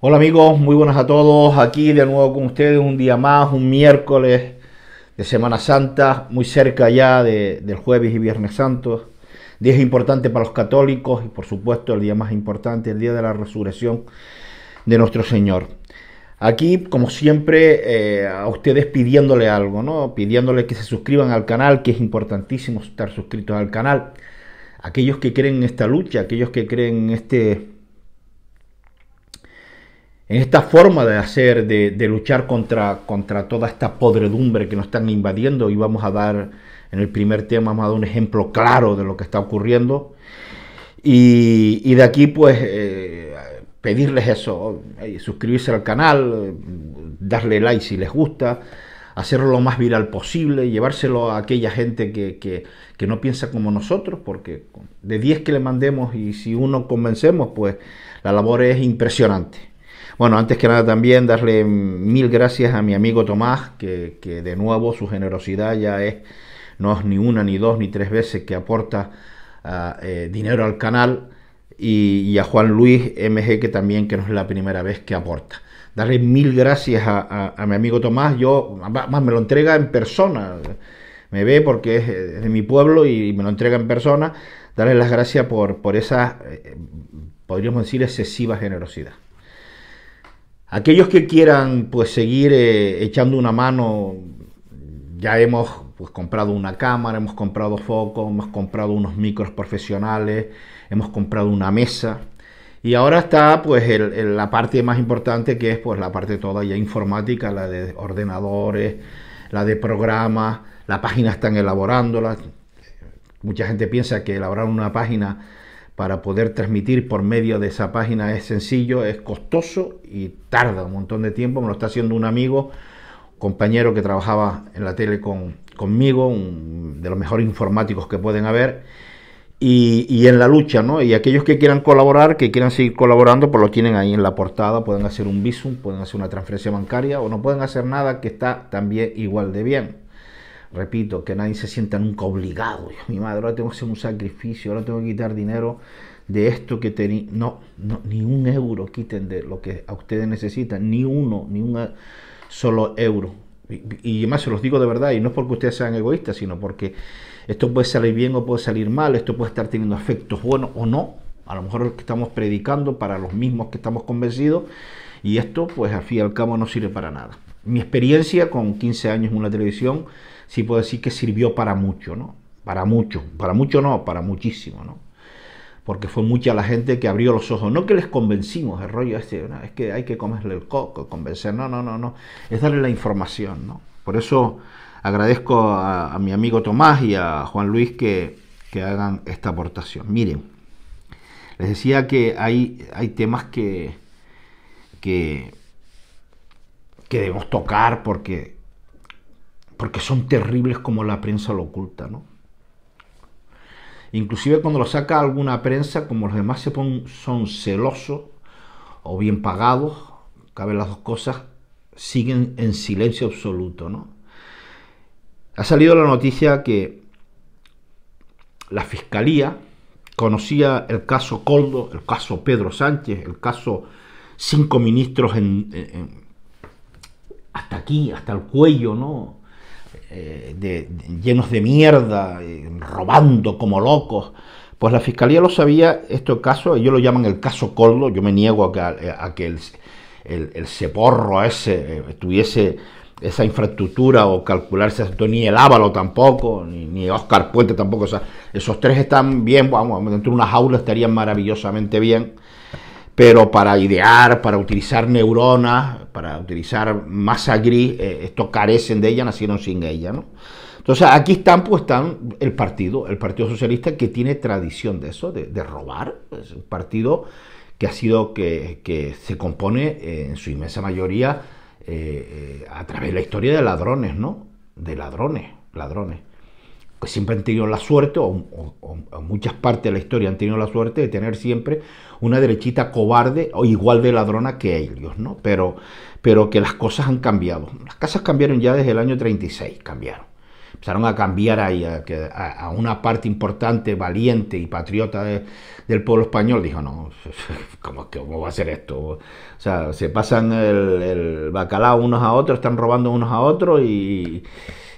Hola amigos, muy buenas a todos. Aquí de nuevo con ustedes un día más, un miércoles de Semana Santa, muy cerca ya del jueves y viernes santos. día importante para los católicos y por supuesto el día más importante, el día de la resurrección de nuestro Señor. Aquí, como siempre, eh, a ustedes pidiéndole algo, ¿no? Pidiéndole que se suscriban al canal, que es importantísimo estar suscritos al canal. Aquellos que creen en esta lucha, aquellos que creen en este en esta forma de hacer, de, luchar contra, contra toda esta podredumbre que nos están invadiendo. Y vamos a dar, en el primer tema, vamos a dar un ejemplo claro de lo que está ocurriendo. Y, de aquí, pues, eh, pedirles eso, eh, suscribirse al canal, darle like si les gusta, hacerlo lo más viral posible, llevárselo a aquella gente que, que no piensa como nosotros, porque de 10 que le mandemos y si uno convencemos, pues la labor es impresionante. Bueno, antes que nada también darle mil gracias a mi amigo Tomás, que, que de nuevo su generosidad ya es, no es ni una, ni dos, ni tres veces que aporta ah, eh, dinero al canal, y, a Juan Luis MG, que también que no es la primera vez que aporta. Darle mil gracias a, mi amigo Tomás, yo, más me lo entrega en persona, me ve porque es de mi pueblo y me lo entrega en persona, darle las gracias por, por esa, eh, podríamos decir, excesiva generosidad. Aquellos que quieran pues seguir eh, echando una mano, ya hemos pues, comprado una cámara, hemos comprado focos, hemos comprado unos micros profesionales, hemos comprado una mesa. Y ahora está pues la parte más importante que es pues la parte toda ya informática, la de ordenadores, la de programas, la página están elaborándola. Mucha gente piensa que elaborar una página para poder transmitir por medio de esa página es sencillo, es costoso y tarda un montón de tiempo. Me lo está haciendo un amigo, compañero que trabajaba en la tele con, conmigo, de los mejores informáticos que pueden haber. Y, y, en la lucha, ¿no? Y aquellos que quieran colaborar, que quieran seguir colaborando, pues lo tienen ahí en la portada, pueden hacer un visum, pueden hacer una transferencia bancaria o no pueden hacer nada que está también igual de bien repito, que nadie se sienta nunca obligado. Mi madre, ahora tengo que hacer un sacrificio, ahora tengo que quitar dinero de esto que tenía. No, ni un euro quiten de lo que a ustedes necesitan, ni uno, ni un solo euro. Y, además más se los digo de verdad, y no es porque ustedes sean egoístas, sino porque esto puede salir bien o puede salir mal, esto puede estar teniendo efectos buenos o no. A lo mejor lo que estamos predicando para los mismos que estamos convencidos, y esto, pues al fin y al cabo, no sirve para nada. Mi experiencia con 15 años en una televisión sí puedo decir que sirvió para mucho, ¿no? Para mucho, para mucho no, para muchísimo, ¿no? Porque fue mucha la gente que abrió los ojos. No que les convencimos, el rollo este, es que hay que comerle el coco, convencer, no, no, no, no. Es darle la información, ¿no? Por eso agradezco a, mi amigo Tomás y a Juan Luis que, hagan esta aportación. Miren, les decía que hay, hay temas que, que, que debemos tocar porque porque son terribles como la prensa lo oculta, ¿no? Inclusive cuando lo saca alguna prensa, como los demás se son celosos o bien pagados, caben las dos cosas, siguen en silencio absoluto, ¿no? Ha salido la noticia que la fiscalía conocía el caso Coldo, el caso Pedro Sánchez, el caso cinco ministros hasta aquí, hasta el cuello, ¿no? Eh, de, llenos de mierda, eh, robando como locos. Pues la fiscalía lo sabía, este caso, ellos lo llaman el caso Coldo, yo me niego a que, el, el, seporro ese eh, tuviese esa infraestructura o calcularse ni el Ávalo tampoco, ni, Oscar Puente tampoco, esos tres están bien, vamos, dentro de una jaula estarían maravillosamente bien, pero para idear, para utilizar neuronas, para utilizar masa gris, esto eh, estos carecen de ella, nacieron sin ella. ¿no? Entonces aquí están, pues están el partido, el Partido Socialista que tiene tradición de eso, de, robar. Es un partido que ha sido, que, se compone eh, en su inmensa mayoría eh, a través de la historia de ladrones, ¿no? De ladrones, ladrones que siempre han tenido la suerte, o, muchas partes de la historia han tenido la suerte de tener siempre una derechita cobarde o igual de ladrona que ellos, ¿no? Pero, pero que las cosas han cambiado. Las casas cambiaron ya desde el año 36, cambiaron. Empezaron a cambiar ahí a, una parte importante, valiente y patriota del pueblo español. Dijo, no, ¿cómo, ¿cómo, va a ser esto? O sea, se pasan el, el bacalao unos a otros, están robando unos a otros y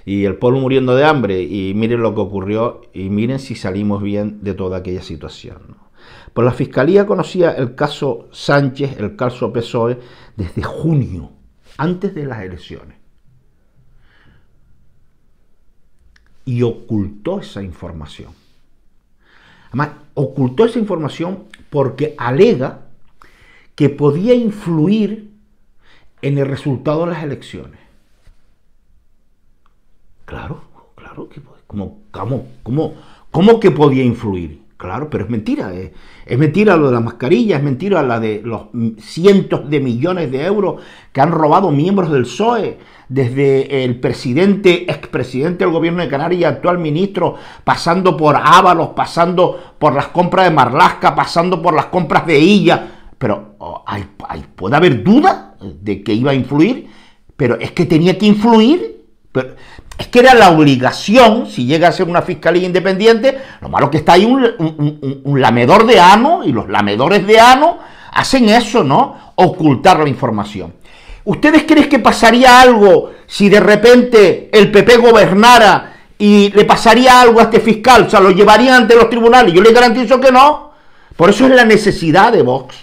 y el pueblo muriendo de hambre y miren lo que ocurrió y miren si salimos bien de toda aquella situación. Por pues la Fiscalía conocía el caso Sánchez, el caso PSOE, desde junio, antes de las elecciones. Y ocultó esa información. Además, ocultó esa información porque alega que podía influir en el resultado de las elecciones. Claro, claro que ¿Cómo, cómo, cómo, que podía influir? Claro, pero es mentira. Es, mentira lo de la mascarilla, es mentira la de los cientos de millones de euros que han robado miembros del PSOE, desde el presidente, expresidente del gobierno de Canarias, actual ministro, pasando por Ábalos, pasando por las compras de Marlasca, pasando por las compras de Illa. Pero oh, hay, puede haber duda de que iba a influir, pero es que tenía que influir. Pero, es que era la obligación, si llega a ser una fiscalía independiente, lo malo que está ahí un, lamedor de ano, y los lamedores de ano hacen eso, ¿no? Ocultar la información. ¿Ustedes creen que pasaría algo si de repente el PP gobernara y le pasaría algo a este fiscal? O sea, lo llevarían ante los tribunales. Yo les garantizo que no. Por eso es la necesidad de Vox.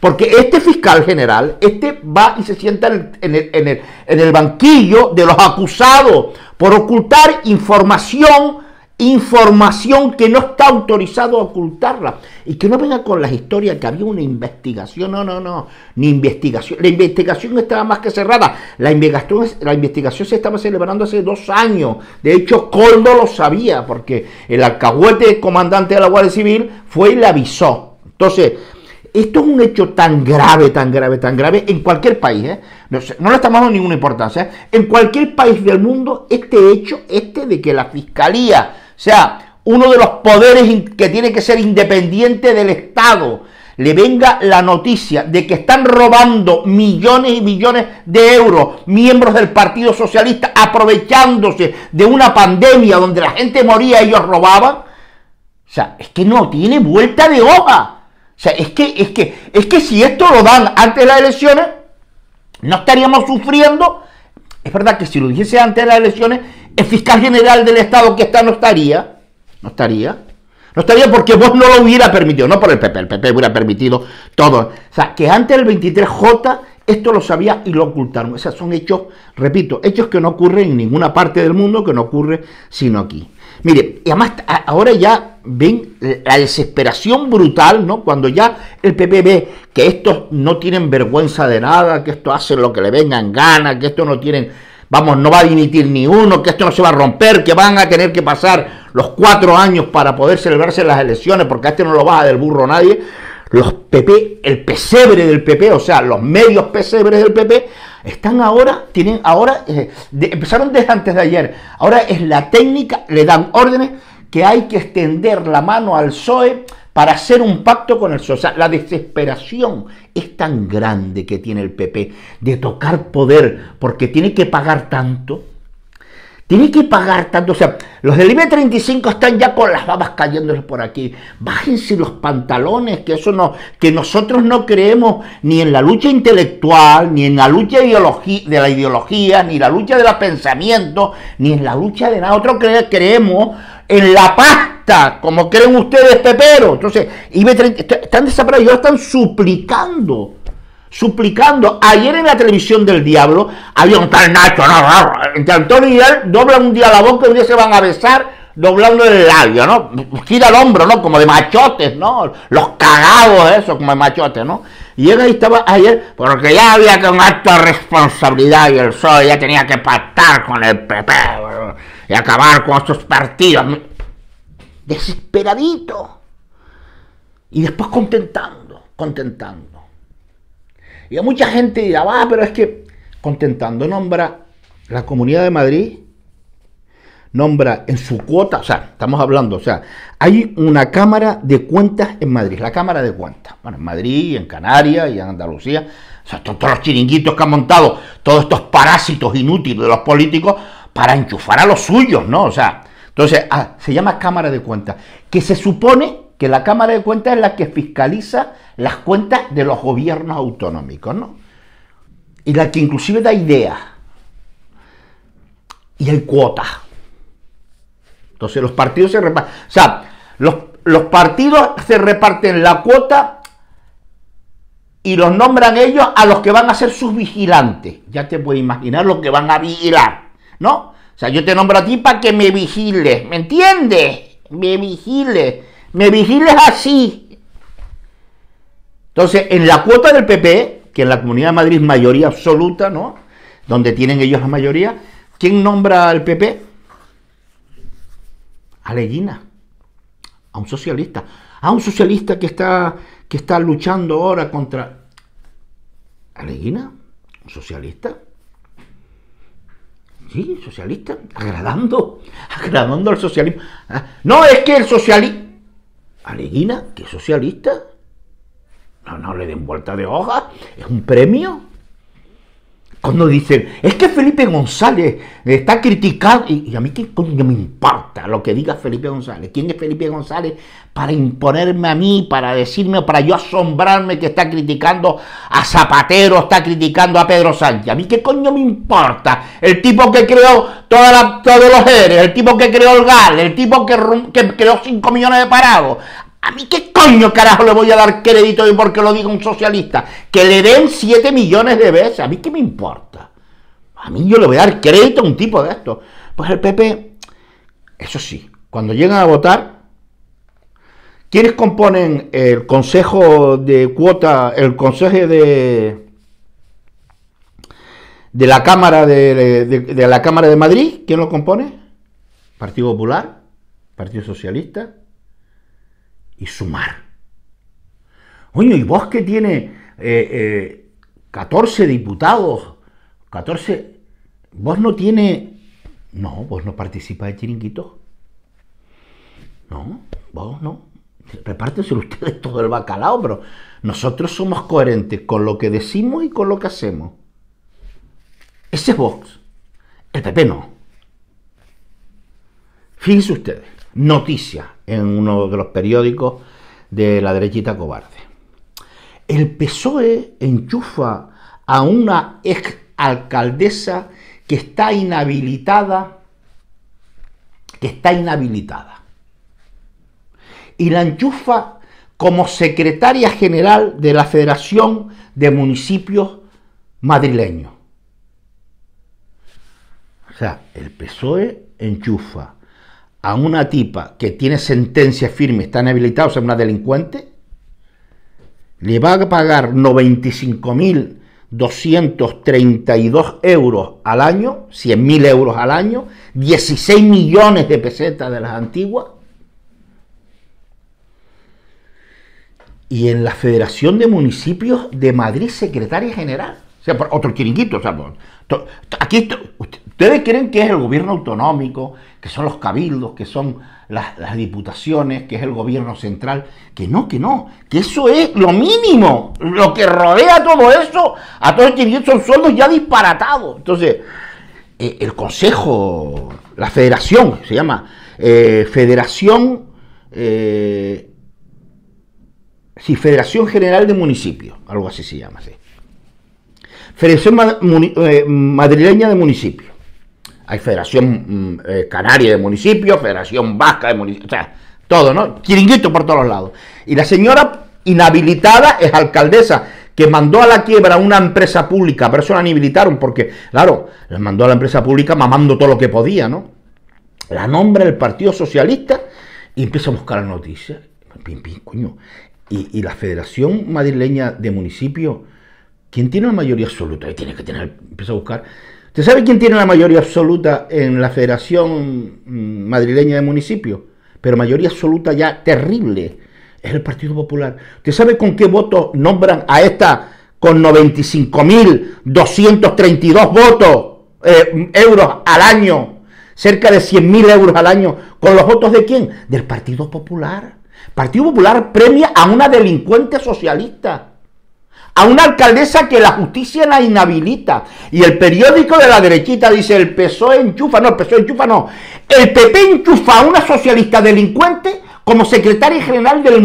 Porque este fiscal general, este va y se sienta en el, banquillo de los acusados por ocultar información, información que no está autorizado a ocultarla. Y que no venga con las historias que había una investigación, no, no, no, ni investigación. La investigación estaba más que cerrada. La investigación, la investigación se estaba celebrando hace dos años. De hecho, Coldo lo sabía, porque el alcahuete comandante de la Guardia Civil fue y le avisó. Entonces, esto es un hecho tan grave, tan grave, tan grave en cualquier país. ¿eh? No, no, le estamos dando ninguna importancia. ¿eh? En cualquier país del mundo, este hecho, este de que la fiscalía o sea uno de los poderes que tiene que ser independiente del Estado, le venga la noticia de que están robando millones y millones de euros miembros del Partido Socialista aprovechándose de una pandemia donde la gente moría y ellos robaban. O sea, es que no tiene vuelta de hoja. O sea, es que, es que, es que si esto lo dan antes de las elecciones, no estaríamos sufriendo. Es verdad que si lo dijese antes de las elecciones, el fiscal general del Estado que está no estaría. No estaría. No estaría porque vos no lo hubiera permitido, no por el PP, el PP hubiera permitido todo. O sea, que antes del 23J esto lo sabía y lo ocultaron. O sea, son hechos, repito, hechos que no ocurren en ninguna parte del mundo, que no ocurre sino aquí. Mire, y además ahora ya ven la desesperación brutal, ¿no? Cuando ya el PP ve que estos no tienen vergüenza de nada, que esto hacen lo que le vengan ganas, que esto no tienen, vamos, no va a dimitir ni uno, que esto no se va a romper, que van a tener que pasar los cuatro años para poder celebrarse las elecciones, porque a este no lo baja del burro nadie. Los PP, el pesebre del PP, o sea, los medios pesebres del PP, están ahora, tienen ahora, eh, empezaron desde antes de ayer, ahora es la técnica, le dan órdenes que hay que extender la mano al PSOE para hacer un pacto con el PSOE. O sea, la desesperación es tan grande que tiene el PP de tocar poder porque tiene que pagar tanto tiene que pagar tanto. O sea, los del IB35 e están ya con las babas cayéndoles por aquí. Bájense los pantalones, que eso no, que nosotros no creemos ni en la lucha intelectual, ni en la lucha de la ideología, ni la lucha de los pensamientos, ni en la lucha de nada. Nosotros creemos en la pasta, como creen ustedes, Pepero. Entonces, ib 35 e están desaparecidos, están suplicando suplicando. Ayer en la televisión del diablo había un tal Nacho, no, entre Antonio y él doblan un día la boca y un día se van a besar doblando el labio, ¿no? Gira el hombro, ¿no? Como de machotes, ¿no? Los cagados, eso, como de machotes, ¿no? Y él ahí estaba ayer, porque ya había que un acto de responsabilidad y el sol ya tenía que pactar con el PP y acabar con estos partidos. Desesperadito. Y después contentando, contentando. Y a mucha gente dirá, va, ah, pero es que contentando nombra la Comunidad de Madrid, nombra en su cuota, o sea, estamos hablando, o sea, hay una Cámara de Cuentas en Madrid, la Cámara de Cuentas, bueno, en Madrid, en Canarias y en Andalucía, o sea, todos los chiringuitos que han montado, todos estos parásitos inútiles de los políticos para enchufar a los suyos, ¿no? O sea, entonces, ah, se llama Cámara de Cuentas, que se supone que la Cámara de Cuentas es la que fiscaliza las cuentas de los gobiernos autonómicos, ¿no? Y la que inclusive da ideas. Y hay cuotas. Entonces los partidos se reparten. O sea, los, partidos se reparten la cuota y los nombran ellos a los que van a ser sus vigilantes. Ya te puedes imaginar lo que van a vigilar, ¿no? O sea, yo te nombro a ti para que me vigiles, ¿me entiendes? Me vigiles me vigiles así. Entonces, en la cuota del PP, que en la Comunidad de Madrid mayoría absoluta, ¿no? Donde tienen ellos la mayoría, ¿quién nombra al PP? A Leguina, a un socialista, a un socialista que está, que está luchando ahora contra... ¿A Leguina? ¿Un socialista? Sí, socialista, agradando, agradando al socialismo. Ah, no, es que el socialista Aleguina, que socialista, no, no le den vuelta de hoja, es un premio cuando dicen, es que Felipe González está criticando, y, a mí qué coño me importa lo que diga Felipe González, quién es Felipe González para imponerme a mí, para decirme, para yo asombrarme que está criticando a Zapatero, está criticando a Pedro Sánchez, a mí qué coño me importa, el tipo que creó toda la, todos los ERES, el tipo que creó el GAL, el tipo que, que creó 5 millones de parados, ¿A mí qué coño carajo le voy a dar crédito y porque lo diga un socialista? Que le den 7 millones de veces. ¿A mí qué me importa? A mí yo le voy a dar crédito a un tipo de esto. Pues el PP, eso sí, cuando llegan a votar, ¿quiénes componen el consejo de cuota, el consejo de de la Cámara de, de, de la Cámara de Madrid? ¿Quién lo compone? Partido Popular, Partido Socialista, y sumar. Oye, y vos que tiene 14 eh, eh, diputados, 14, vos no tiene, no, vos no participa de chiringuitos. No, vos no. Repártenselo ustedes todo el bacalao, pero nosotros somos coherentes con lo que decimos y con lo que hacemos. Ese es Vox. El PP no. Fíjense ustedes noticia en uno de los periódicos de la derechita cobarde. El PSOE enchufa a una ex alcaldesa que está inhabilitada, que está inhabilitada. Y la enchufa como secretaria general de la Federación de Municipios Madrileños. O sea, el PSOE enchufa a una tipa que tiene sentencia firme, está inhabilitada, o una delincuente, le va a pagar 95.232 euros al año, 100.000 euros al año, 16 millones de pesetas de las antiguas. Y en la Federación de Municipios de Madrid, secretaria general. O sea, otro chiringuito. aquí Ustedes creen que es el gobierno autonómico, que son los cabildos, que son las, diputaciones, que es el gobierno central. Que no, que no, que eso es lo mínimo. Lo que rodea todo eso, a todos estos son sueldos ya disparatados. Entonces, eh, el Consejo, la Federación, se llama eh, Federación... Eh, sí, Federación General de Municipios, algo así se llama, sí. Federación Madrileña de Municipios hay Federación mm, eh, Canaria de Municipios, Federación Vasca de Municipios, o sea, todo, ¿no? Chiringuito por todos los lados. Y la señora inhabilitada es alcaldesa, que mandó a la quiebra una empresa pública, pero eso la inhabilitaron porque, claro, la mandó a la empresa pública mamando todo lo que podía, ¿no? La nombra el Partido Socialista y empieza a buscar la noticias. Pim, pim, coño. Y, la Federación Madrileña de Municipios, ¿quién tiene la mayoría absoluta? Ahí tiene que tener, empieza a buscar. ¿Usted sabe quién tiene la mayoría absoluta en la Federación mm, Madrileña de Municipios? Pero mayoría absoluta ya terrible. Es el Partido Popular. ¿Usted sabe con qué votos nombran a esta con 95.232 votos eh, euros al año? Cerca de 100.000 euros al año. ¿Con los votos de quién? Del Partido Popular. Partido Popular premia a una delincuente socialista a una alcaldesa que la justicia la inhabilita. Y el periódico de la derechita dice, el PSOE enchufa, no, el PSOE enchufa no. El PP enchufa a una socialista delincuente como secretaria general del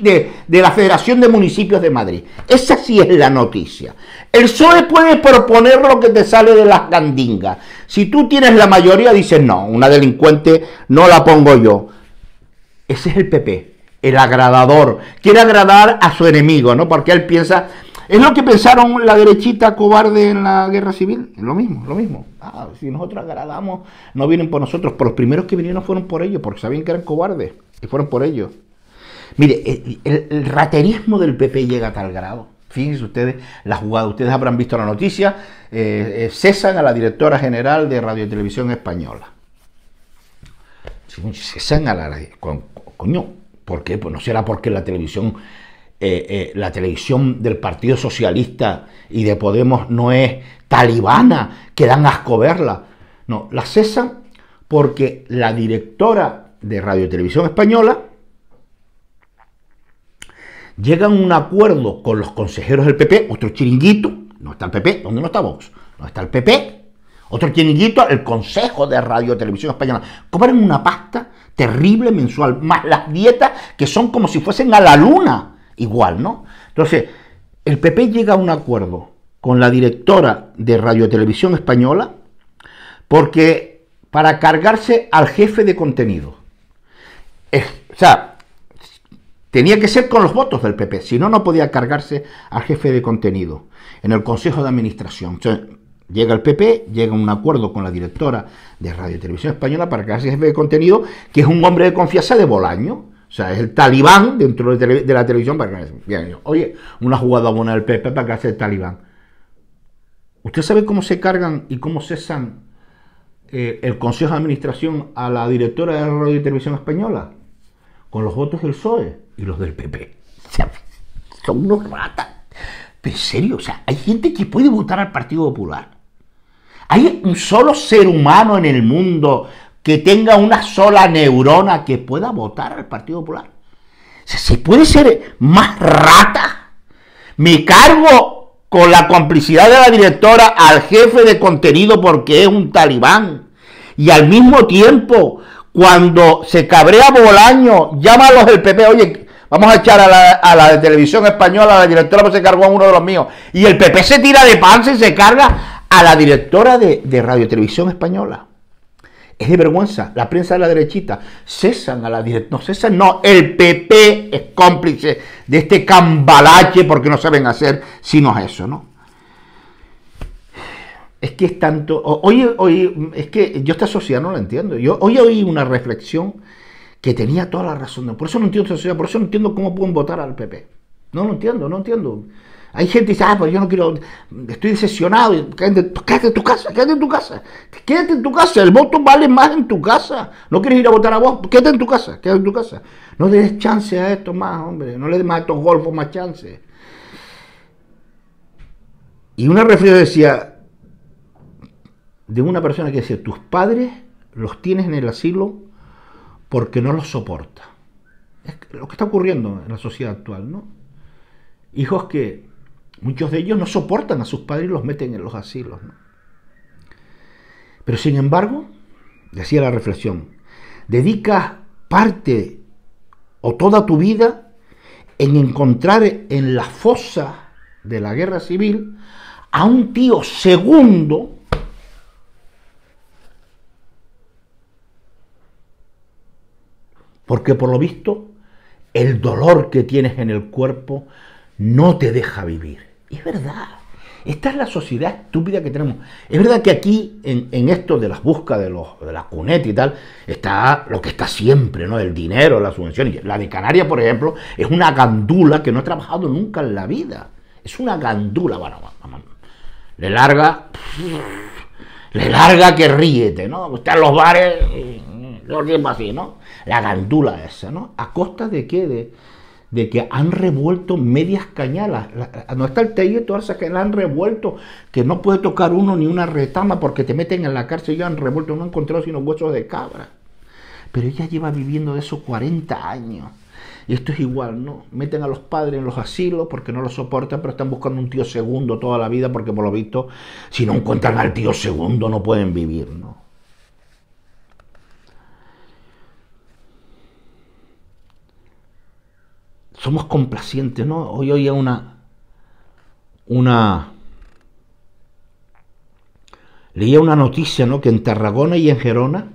de, de la Federación de Municipios de Madrid. Esa sí es la noticia. El PSOE puede proponer lo que te sale de las candingas. Si tú tienes la mayoría, dices, no, una delincuente no la pongo yo. Ese es el PP el agradador, quiere agradar a su enemigo, ¿no? Porque él piensa, es lo que pensaron la derechita cobarde en la guerra civil, lo mismo, lo mismo. Ah, si nosotros agradamos, no vienen por nosotros, por los primeros que vinieron fueron por ellos, porque sabían que eran cobardes, y fueron por ellos. Mire, el, raterismo del PP llega a tal grado. Fíjense ustedes la jugada, ustedes habrán visto la noticia, eh, eh, cesan a la directora general de Radio y Televisión Española. Cesan a la... coño, ¿Por qué? Pues no será porque la televisión, eh, eh, la televisión del Partido Socialista y de Podemos no es talibana, que dan asco verla. No, la cesan porque la directora de Radio Televisión Española llega a un acuerdo con los consejeros del PP, otro chiringuito, no está el PP, ¿dónde no está Vox? No está el PP, otro chiringuito, el Consejo de Radio Televisión Española. Cobran una pasta terrible mensual, más las dietas que son como si fuesen a la luna, igual, ¿no? Entonces, el PP llega a un acuerdo con la directora de Radio Televisión Española porque para cargarse al jefe de contenido. o sea, tenía que ser con los votos del PP, si no, no podía cargarse al jefe de contenido en el Consejo de Administración. Llega el PP, llega un acuerdo con la directora de Radio y Televisión Española para que haga jefe de contenido, que es un hombre de confianza de Bolaño. O sea, es el talibán dentro de, la televisión para que Bien, Oye, una jugada buena del PP para que hace el talibán. ¿Usted sabe cómo se cargan y cómo cesan eh, el Consejo de Administración a la directora de Radio y Televisión Española? Con los votos del PSOE y los del PP. Son unos ratas. en serio, o sea, hay gente que puede votar al Partido Popular ¿Hay un solo ser humano en el mundo que tenga una sola neurona que pueda votar al Partido Popular? ¿Se puede ser más rata? Me cargo con la complicidad de la directora al jefe de contenido porque es un talibán. Y al mismo tiempo, cuando se cabrea Bolaño, llámalos el PP, oye, vamos a echar a la, televisión española, a la directora, pues se cargó a uno de los míos. Y el PP se tira de panza y se carga a la directora de, Radio Televisión Española. Es de vergüenza. La prensa de la derechita cesan a la directora. No, cesan, no. El PP es cómplice de este cambalache porque no saben hacer sino eso, ¿no? Es que es tanto. Hoy, hoy, es que yo esta sociedad no la entiendo. Yo hoy oí una reflexión que tenía toda la razón. Por eso no entiendo esta sociedad, por eso no entiendo cómo pueden votar al PP. No lo entiendo, no entiendo. Hay gente que dice, ah, pues yo no quiero, estoy decepcionado, quédate, en tu casa, quédate en tu casa, quédate en tu casa, el voto vale más en tu casa, no quieres ir a votar a vos, quédate en tu casa, quédate en tu casa. No le des chance a esto más, hombre, no le des más a estos golfos más chance. Y una referencia decía, de una persona que decía, tus padres los tienes en el asilo porque no los soporta. Es lo que está ocurriendo en la sociedad actual, ¿no? Hijos que Muchos de ellos no soportan a sus padres y los meten en los asilos. Pero sin embargo, decía la reflexión, dedicas parte o toda tu vida en encontrar en la fosa de la guerra civil a un tío segundo porque por lo visto el dolor que tienes en el cuerpo no te deja vivir. Es verdad. Esta es la sociedad estúpida que tenemos. Es verdad que aquí, en, esto de las buscas, de, de las cunetas y tal, está lo que está siempre, ¿no? El dinero, la subvención. La de Canarias, por ejemplo, es una gandula que no ha trabajado nunca en la vida. Es una gandula. Bueno, le larga. Le larga que ríete, ¿no? Usted en los bares, lo mm, mm, mismo así, ¿no? La gandula esa, ¿no? ¿A costa de qué? De, de que han revuelto medias cañalas. No está el tello esas que la han revuelto, que no puede tocar uno ni una retama porque te meten en la cárcel. Ya han revuelto, no han encontrado sino huesos de cabra. Pero ella lleva viviendo de eso 40 años. Y esto es igual, ¿no? Meten a los padres en los asilos porque no los soportan, pero están buscando un tío segundo toda la vida porque por lo visto, si no encuentran al tío segundo no pueden vivir, ¿no? somos complacientes, ¿no? Hoy oía una, una, leía una noticia, ¿no? Que en Tarragona y en Gerona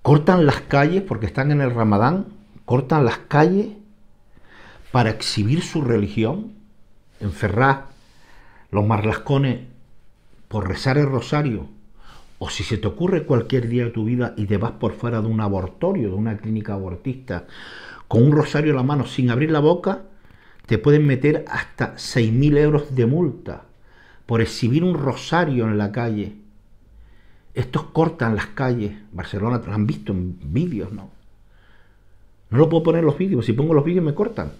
cortan las calles, porque están en el Ramadán, cortan las calles para exhibir su religión. En los marlascones, por rezar el rosario, o si se te ocurre cualquier día de tu vida y te vas por fuera de un abortorio, de una clínica abortista, con un rosario en la mano sin abrir la boca, te pueden meter hasta 6.000 euros de multa por exhibir un rosario en la calle. Estos cortan las calles. Barcelona, lo han visto en vídeos, ¿no? No lo puedo poner en los vídeos. Si pongo los vídeos me cortan.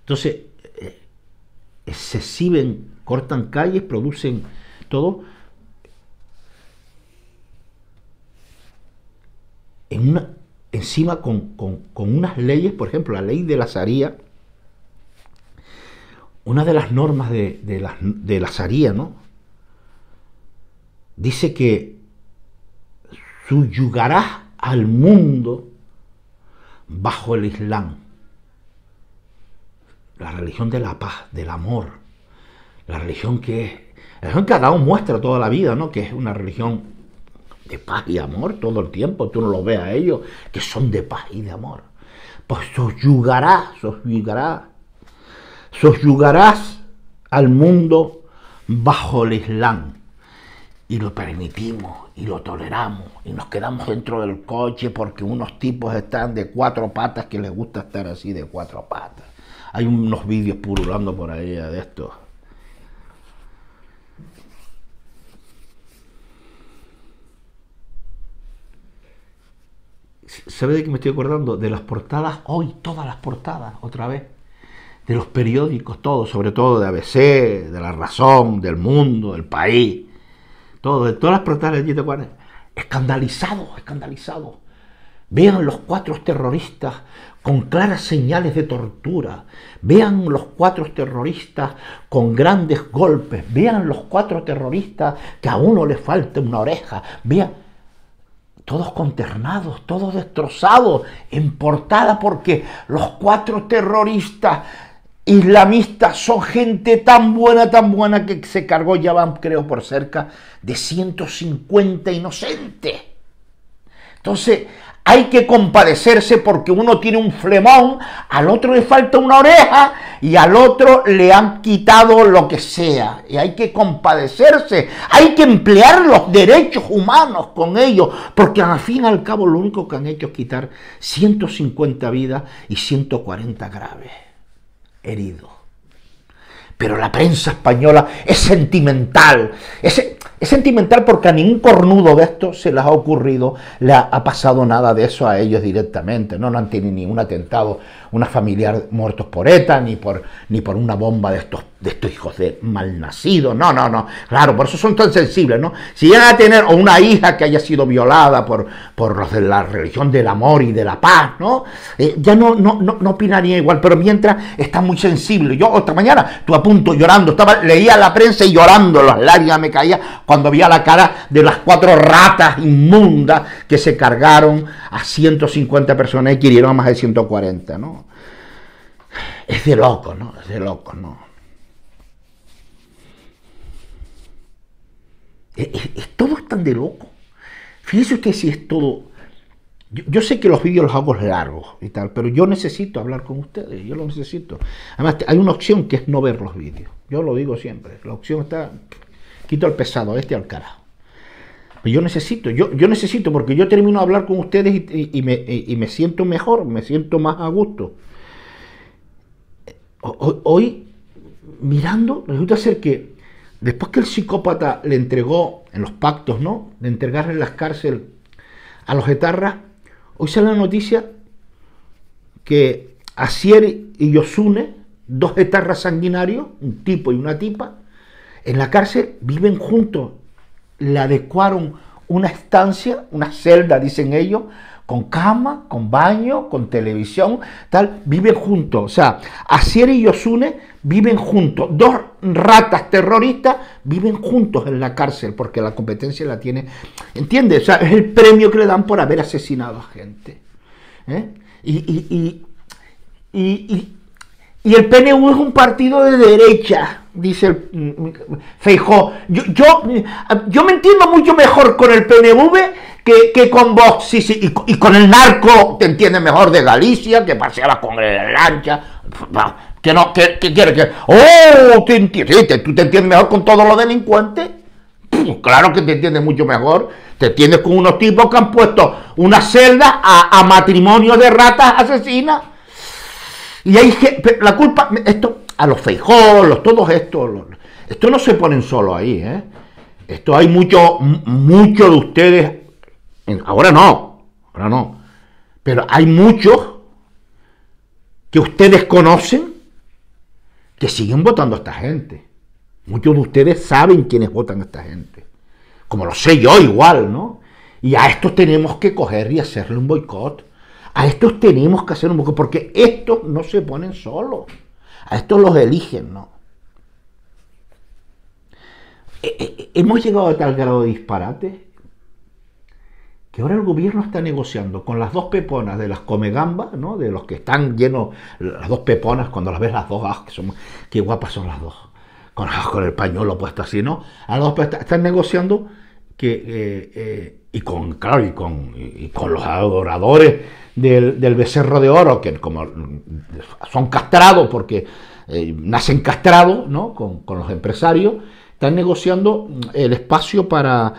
Entonces, eh, exhiben, cortan calles, producen todo. En una, encima con, unas leyes, por ejemplo, la ley de la zaría una de las normas de, de, la, de ¿no? Dice que subyugarás al mundo bajo el Islam, la religión de la paz, del amor, la religión que es, la religión que muestra toda la vida, ¿no? Que es una religión de paz y amor todo el tiempo, tú no lo ves a ellos, que son de paz y de amor. Pues soyugarás, soyugarás sosyugarás al mundo bajo el Islam. Y lo permitimos y lo toleramos y nos quedamos dentro del coche porque unos tipos están de cuatro patas que les gusta estar así de cuatro patas. Hay unos vídeos purulando por ahí de esto ¿Sabe de qué me estoy acordando? De las portadas hoy, todas las portadas, otra vez. De los periódicos, todos, sobre todo de ABC, de La Razón, del Mundo, del País. Todo, de todas las portadas de te Escandalizados, escandalizados. Vean los cuatro terroristas con claras señales de tortura. Vean los cuatro terroristas con grandes golpes. Vean los cuatro terroristas que a uno le falta una oreja. Vean todos conternados, todos destrozados, en portada porque los cuatro terroristas islamistas son gente tan buena, tan buena que se cargó, ya van creo por cerca de 150 inocentes. Entonces, hay que compadecerse porque uno tiene un flemón, al otro le falta una oreja y al otro le han quitado lo que sea. Y hay que compadecerse, hay que emplear los derechos humanos con ellos, porque al fin y al cabo lo único que han hecho es quitar 150 vidas y 140 graves heridos. Pero la prensa española es sentimental. Es, es sentimental porque a ningún cornudo de esto se les ha ocurrido, le ha, pasado nada de eso a ellos directamente. No, no han tenido ningún atentado, una familiar muertos por ETA, ni por, ni por una bomba de estos de estos hijos de malnacidos. No, no, no. Claro, por eso son tan sensibles, ¿no? Si llegan a tener una hija que haya sido violada por, por los de la religión del amor y de la paz, ¿no? Eh, ya no, no, opinaría igual, pero mientras está muy sensible. Yo otra mañana tú a punto llorando, estaba, leía la prensa y llorando, las lágrimas me caían cuando a la cara de las cuatro ratas inmundas que se cargaron a 150 personas y quirieron a más de 140, ¿no? Es de loco, ¿no? Es de loco, ¿no? todo es tan de loco. Fíjese usted si es todo. Yo, sé que los vídeos los hago largos y tal, pero yo necesito hablar con ustedes, yo lo necesito. Además, hay una opción que es no ver los vídeos. Yo lo digo siempre. La opción está. Quito al pesado, este al carajo. Pero yo necesito, yo, necesito, porque yo termino de hablar con ustedes y, me, siento mejor, me siento más a gusto. Eh, hoy mirando, resulta ser que Después que el psicópata le entregó, en los pactos, ¿no? De entregarle las cárceles a los etarras, hoy sale la noticia que Asier y Yosune, dos etarras sanguinarios, un tipo y una tipa, en la cárcel viven juntos. Le adecuaron una estancia, una celda, dicen ellos, con cama, con baño, con televisión, tal, viven juntos. O sea, Asier y Yosune viven juntos. Dos ratas terroristas viven juntos en la cárcel porque la competencia la tiene. ¿Entiendes? O sea, es el premio que le dan por haber asesinado a gente. ¿eh? Y, el PNV es un partido de derecha, dice el, mm, mm, Feijó. Yo, yo, me entiendo mucho mejor con el PNV que, con vos. y, con el narco, te entiende mejor de Galicia, que paseaba con la lancha. Que no, que, quiere que. ¡Oh! Te tú te entiendes mejor con todos los delincuentes. claro que te entiendes mucho mejor. Te entiendes con unos tipos que han puesto una celda a, matrimonio de ratas asesinas. Y hay la culpa, esto, a los feijolos, todos estos, esto no se ponen solo ahí, ¿eh? Esto hay mucho, mucho de ustedes, ahora no, ahora no, pero hay muchos que ustedes conocen que siguen votando a esta gente. Muchos de ustedes saben quiénes votan a esta gente. Como lo sé yo igual, ¿no? Y a estos tenemos que coger y hacerle un boicot. A estos tenemos que hacer un boicot porque estos no se ponen solos. A estos los eligen, ¿no? Eh, eh, eh, Hemos llegado a tal grado de disparate y ahora el gobierno está negociando con las dos peponas de las comegambas, ¿no? de los que están llenos, las dos peponas, cuando las ves las dos, ah, que son, qué guapas son las dos, con, el pañuelo puesto así, ¿no? dos pues, están negociando que, eh, eh, y con, claro, con, y con los adoradores del, becerro de oro, que como mm, son castrados porque eh, nacen castrados, ¿no? con los empresarios, están negociando mm, el espacio para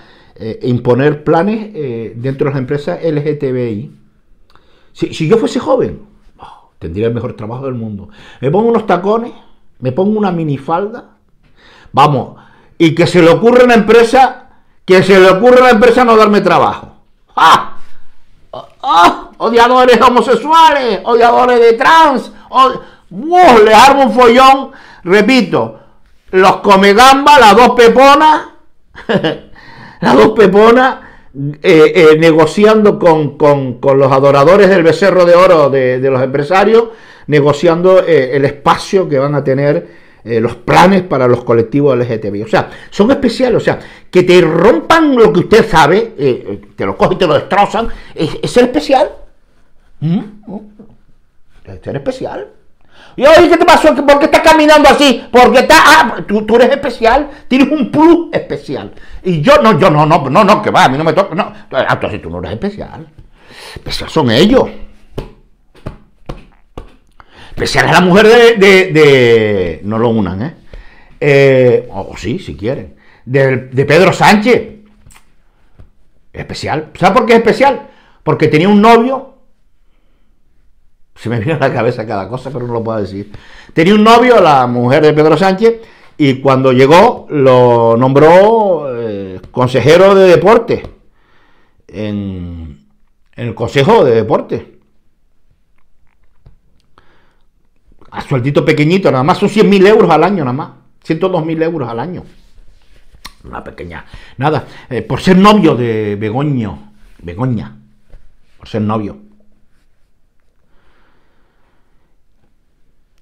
eh, imponer planes eh, dentro de las empresas LGTBI. Si, yo fuese joven, oh, tendría el mejor trabajo del mundo. Me pongo unos tacones, me pongo una minifalda. Vamos, y que se le ocurra a la empresa, que se le ocurra a la empresa no darme trabajo. ¡Ah! ¡Oh! odiadores homosexuales, odiadores de trans, ¡Oh! le armo un follón, repito, los gamba las dos peponas, las dos peponas eh, eh, negociando con, los adoradores del becerro de oro de, los empresarios, negociando eh, el espacio que van a tener los planes para los colectivos LGTBI. O sea, son especiales, o sea, que te rompan lo que usted sabe, te lo cogen y te lo destrozan, es, es ser especial. ¿Mm? Es ser especial. Y ¿qué te pasó? ¿Por qué estás caminando así? Porque está, ah, tú, eres especial, tienes un plus especial. Y yo, no, yo no, no, no, no, que va, a mí no me toca, no. Ah, tú, tú no eres especial. Especial son ellos. Especial es la mujer de, No lo unan, ¿eh? eh o sí, si quieren. De, de Pedro Sánchez. Especial. ¿Sabes por qué es especial? Porque tenía un novio se me viene a la cabeza cada cosa, pero no lo puedo decir. Tenía un novio, la mujer de Pedro Sánchez, y cuando llegó lo nombró eh, consejero de deporte en, el Consejo de Deporte. A sueldito pequeñito, nada más son 100.000 euros al año, nada más. 102.000 euros al año. Una pequeña. Nada, eh, por ser novio de Begoño, Begoña, por ser novio.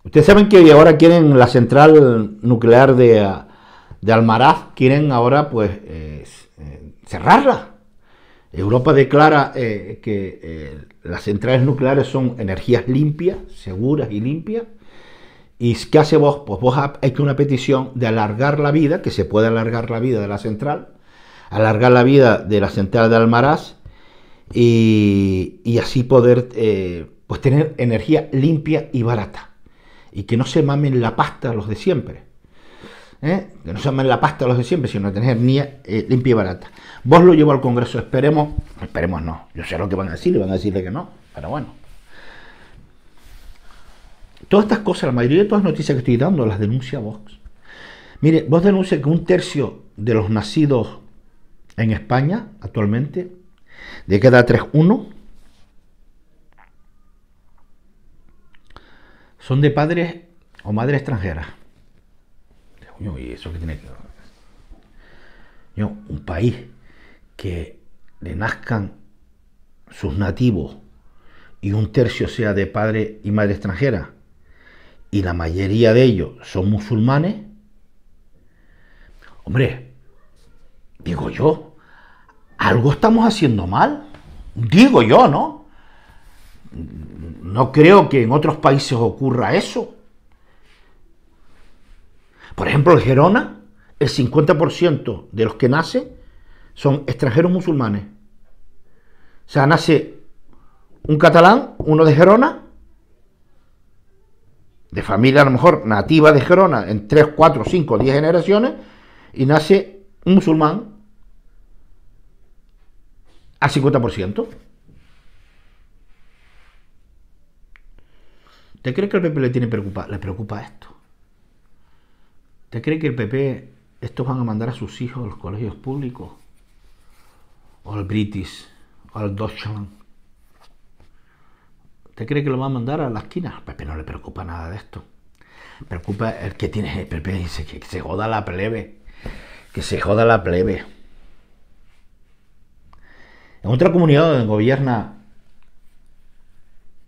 Ustedes saben que ahora quieren la central nuclear de, Almaraz, quieren ahora pues eh, eh, cerrarla. Europa declara eh, que las centrales nucleares son energías limpias, seguras y limpias. ¿Y qué hace vos? Pues vos hay una petición de alargar la vida, que se puede alargar la vida de la central, alargar la vida de la central de Almaraz y, así poder pues, tener energía limpia y barata y que no se mamen la pasta los de siempre. ¿Eh? Que no se mamen la pasta los de siempre, sino tener ni eh, limpia y barata. Vos lo llevo al Congreso, esperemos, esperemos no. Yo sé lo que van a decir, le van a decirle que no, pero bueno. Todas estas cosas, la mayoría de todas las noticias que estoy dando, las denuncia Vox. Mire, vos denuncia que un tercio de los nacidos en España actualmente, de cada tres, uno, son de padres o madres extranjeras. ¿y eso qué tiene un país que le nazcan sus nativos y un tercio sea de padre y madre extranjera y la mayoría de ellos son musulmanes, hombre, digo yo, algo estamos haciendo mal, digo yo, ¿no? No creo que en otros países ocurra eso. Por ejemplo, en Gerona, el 50% de los que nace son extranjeros musulmanes. O sea, nace un catalán, uno de Gerona, de familia a lo mejor nativa de Gerona, en 3, 4, 5, 10 generaciones, y nace un musulmán al 50%. ¿Te crees que el PP le tiene preocupa? Le preocupa esto. ¿Te crees que el PP estos van a mandar a sus hijos a los colegios públicos? O al British, o al Deutschland. ¿Te crees que lo van a mandar a la esquina? Al PP no le preocupa nada de esto. Preocupa el que tiene el PP, dice que se joda la plebe. Que se joda la plebe. En otra comunidad donde gobierna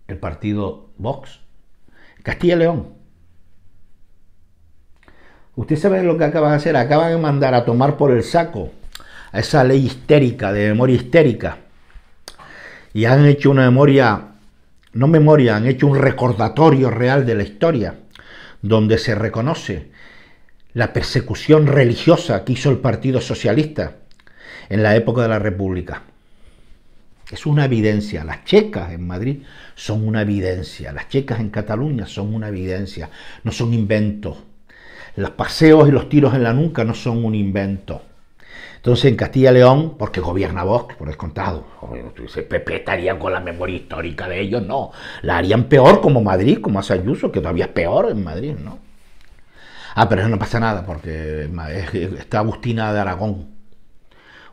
el partido Vox, Castilla y León. Usted sabe lo que acaban de hacer. Acaban de mandar a tomar por el saco a esa ley histérica, de memoria histérica. Y han hecho una memoria, no memoria, han hecho un recordatorio real de la historia, donde se reconoce la persecución religiosa que hizo el Partido Socialista en la época de la República es una evidencia. Las checas en Madrid son una evidencia, las checas en Cataluña son una evidencia, no son inventos. Los paseos y los tiros en la nuca no son un invento. Entonces en Castilla y León, porque gobierna Vox, por descontado, se ¿pepe estarían con la memoria histórica de ellos, no. La harían peor como Madrid, como hace Ayuso, que todavía es peor en Madrid, ¿no? Ah, pero eso no pasa nada, porque está Agustina de Aragón,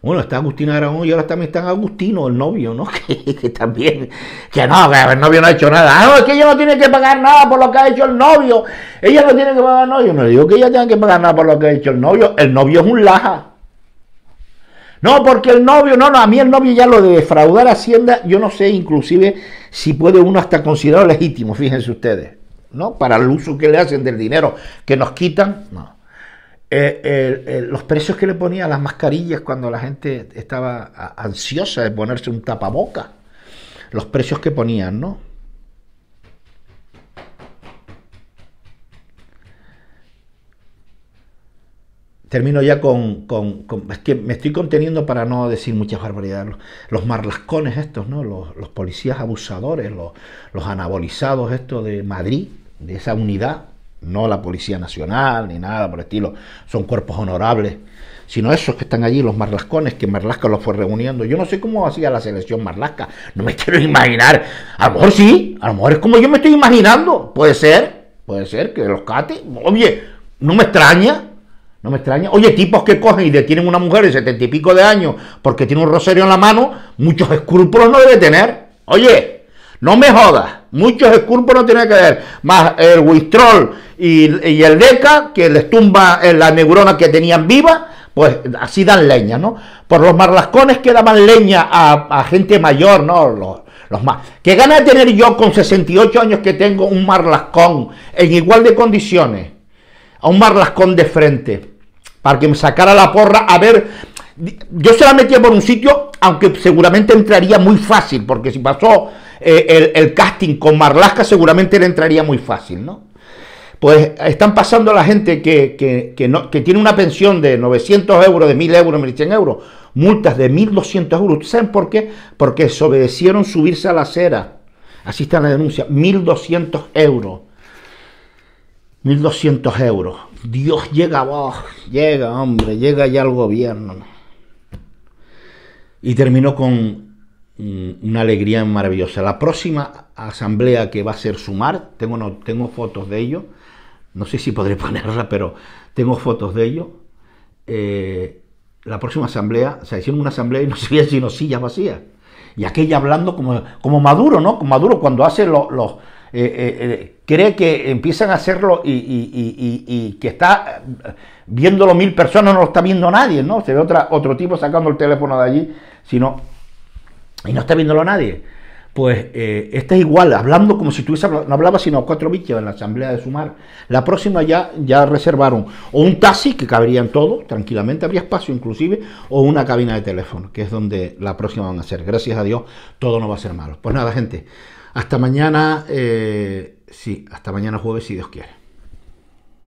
bueno, está Agustín Aragón y ahora también está Agustino, el novio, ¿no? Que, también, que no, que el novio no ha hecho nada. Ah, es que ella no tiene que pagar nada por lo que ha hecho el novio. Ella no tiene que pagar nada. Yo no le digo que ella tenga que pagar nada por lo que ha hecho el novio. El novio es un laja. No, porque el novio, no, no, a mí el novio ya lo de defraudar Hacienda, yo no sé inclusive si puede uno hasta considerarlo legítimo, fíjense ustedes, ¿no? Para el uso que le hacen del dinero que nos quitan, no. Eh, los precios que le ponían a las mascarillas cuando la gente estaba ansiosa de ponerse un tapaboca, los precios que ponían, ¿no? Termino ya con, Es que me estoy conteniendo para no decir muchas barbaridades. Los, marlascones estos, ¿no? Los, policías abusadores, los, los anabolizados estos de Madrid, de esa unidad no la Policía Nacional ni nada por el estilo, son cuerpos honorables, sino esos que están allí, los marlascones, que Marlasca los fue reuniendo. Yo no sé cómo hacía la selección Marlasca, no me quiero imaginar. A lo mejor sí, a lo mejor es como yo me estoy imaginando, puede ser, puede ser que los cate. Oye, no me extraña, no me extraña. Oye, tipos que cogen y detienen a una mujer de setenta y pico de años porque tiene un rosario en la mano, muchos escrúpulos no debe tener. Oye, no me jodas, muchos esculpos no tienen que ver, más el Wistrol y, el Deca, que les tumba la neurona que tenían viva, pues así dan leña, ¿no? Por los marlascones que daban leña a, gente mayor, ¿no? Los, más. ¿Qué gana de tener yo con 68 años que tengo un marlascón en igual de condiciones? A un marlascón de frente, para que me sacara la porra, a ver, yo se la metía por un sitio, aunque seguramente entraría muy fácil, porque si pasó eh, el, casting con Marlaska seguramente le entraría muy fácil, ¿no? Pues están pasando a la gente que, tiene una pensión de 900 euros, de 1000 euros, 1100 euros, multas de 1200 euros. ¿Saben por qué? Porque desobedecieron subirse a la acera. Así está la denuncia, 1200 euros. 1200 euros. Dios llega, vos. Oh, llega, hombre, llega ya el gobierno. Y terminó con una alegría maravillosa. La próxima asamblea que va a ser Sumar, tengo, tengo fotos de ello, no sé si podré ponerla, pero tengo fotos de ello. Eh, la próxima asamblea, o sea, hicieron una asamblea y no se sino sillas vacías. Y aquella hablando como, como Maduro, ¿no? Como Maduro cuando hace los... Eh, eh, cree que empiezan a hacerlo y, que está viéndolo mil personas, no lo está viendo nadie, ¿no? Se ve otra, otro tipo sacando el teléfono de allí, sino y no está viéndolo nadie, pues eh, está es igual, hablando como si estuviese, no hablaba sino cuatro bichos en la asamblea de Sumar. La próxima ya, ya reservaron o un taxi, que cabrían todos, tranquilamente, habría espacio inclusive, o una cabina de teléfono, que es donde la próxima van a ser. Gracias a Dios, todo no va a ser malo. Pues nada, gente, hasta mañana, eh, sí, hasta mañana jueves, si Dios quiere.